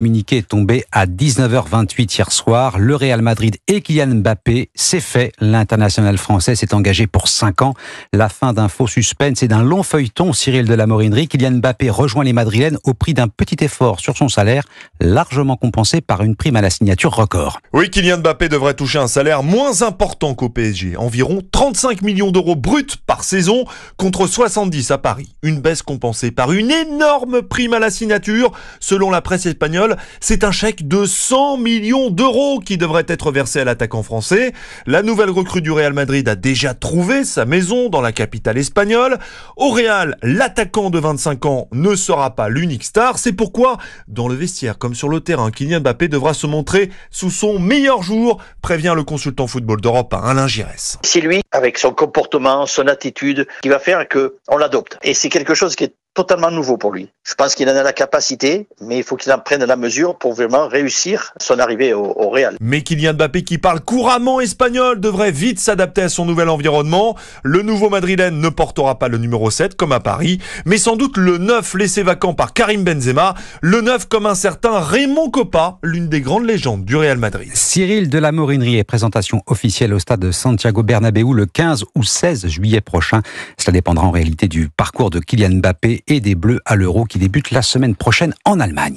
Communiqué est tombé à 19h28 hier soir. Le Real Madrid et Kylian Mbappé, c'est fait. L'international français s'est engagé pour 5 ans. La fin d'un faux suspense et d'un long feuilleton, Cyril de la Morinerie. Kylian Mbappé rejoint les Madrilènes au prix d'un petit effort sur son salaire, largement compensé par une prime à la signature record. Oui, Kylian Mbappé devrait toucher un salaire moins important qu'au PSG. Environ 35 millions d'euros bruts par saison contre 70 à Paris. Une baisse compensée par une énorme prime à la signature, selon la presse espagnole c'est un chèque de 100 millions d'euros qui devrait être versé à l'attaquant français. La nouvelle recrue du Real Madrid a déjà trouvé sa maison dans la capitale espagnole. Au Real, l'attaquant de 25 ans ne sera pas l'unique star. C'est pourquoi, dans le vestiaire comme sur le terrain, Kylian Mbappé devra se montrer sous son meilleur jour, prévient le consultant football d'Europe Alain Giresse. C'est lui, avec son comportement, son attitude, qui va faire que on l'adopte. Et c'est quelque chose qui est totalement nouveau pour lui. Je pense qu'il en a la capacité, mais il faut qu'il en prenne la mesure pour vraiment réussir son arrivée au, Real. Mais Kylian Mbappé, qui parle couramment espagnol, devrait vite s'adapter à son nouvel environnement. Le nouveau Madrilène ne portera pas le numéro 7 comme à Paris, mais sans doute le 9 laissé vacant par Karim Benzema, le 9 comme un certain Raymond Coppa, l'une des grandes légendes du Real Madrid. Cyril de la Morinerie est présentation officielle au stade Santiago Bernabéu le 15 ou 16 juillet prochain. Cela dépendra en réalité du parcours de Kylian Mbappé et des Bleus à l'Euro qui débutent la semaine prochaine en Allemagne.